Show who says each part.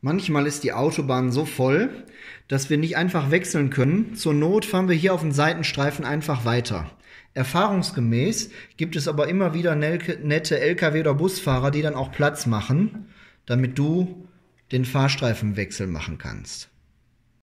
Speaker 1: Manchmal ist die Autobahn so voll, dass wir nicht einfach wechseln können. Zur Not fahren wir hier auf den Seitenstreifen einfach weiter. Erfahrungsgemäß gibt es aber immer wieder nette Lkw oder Busfahrer, die dann auch Platz machen, damit du den Fahrstreifenwechsel machen kannst.